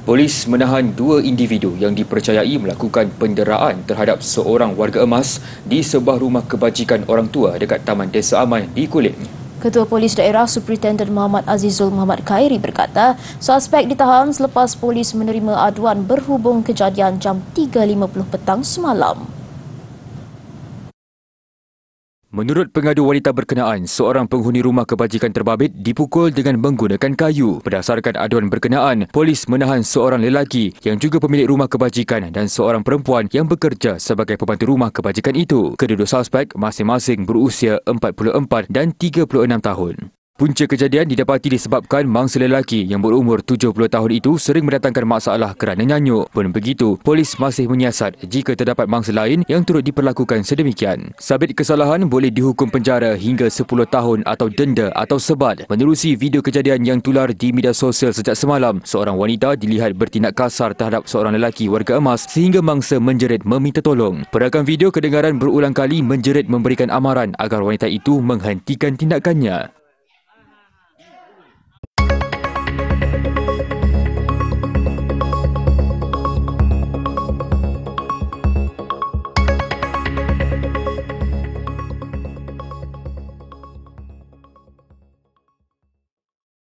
Polis menahan dua individu yang dipercayai melakukan penderaan terhadap seorang warga emas di sebuah rumah kebajikan orang tua dekat Taman Desa Aman di Kulim. Ketua Polis Daerah Superintendent Muhammad Azizul Muhammad Khairi berkata, suspek ditahan selepas polis menerima aduan berhubung kejadian jam 3.50 petang semalam. Menurut pengadu wanita berkenaan, seorang penghuni rumah kebajikan terbabit dipukul dengan menggunakan kayu. Berdasarkan aduan berkenaan, polis menahan seorang lelaki yang juga pemilik rumah kebajikan dan seorang perempuan yang bekerja sebagai pembantu rumah kebajikan itu. Kedua dua suspek masing-masing berusia 44 dan 36 tahun. Punca kejadian didapati disebabkan mangsa lelaki yang berumur 70 tahun itu sering mendatangkan masalah kerana nyanyuk. Pun begitu, polis masih menyiasat jika terdapat mangsa lain yang turut diperlakukan sedemikian. Sabit kesalahan boleh dihukum penjara hingga 10 tahun atau denda atau sebat. Menerusi video kejadian yang tular di media sosial sejak semalam, seorang wanita dilihat bertindak kasar terhadap seorang lelaki warga emas sehingga mangsa menjerit meminta tolong. Perakam video kedengaran berulang kali menjerit memberikan amaran agar wanita itu menghentikan tindakannya.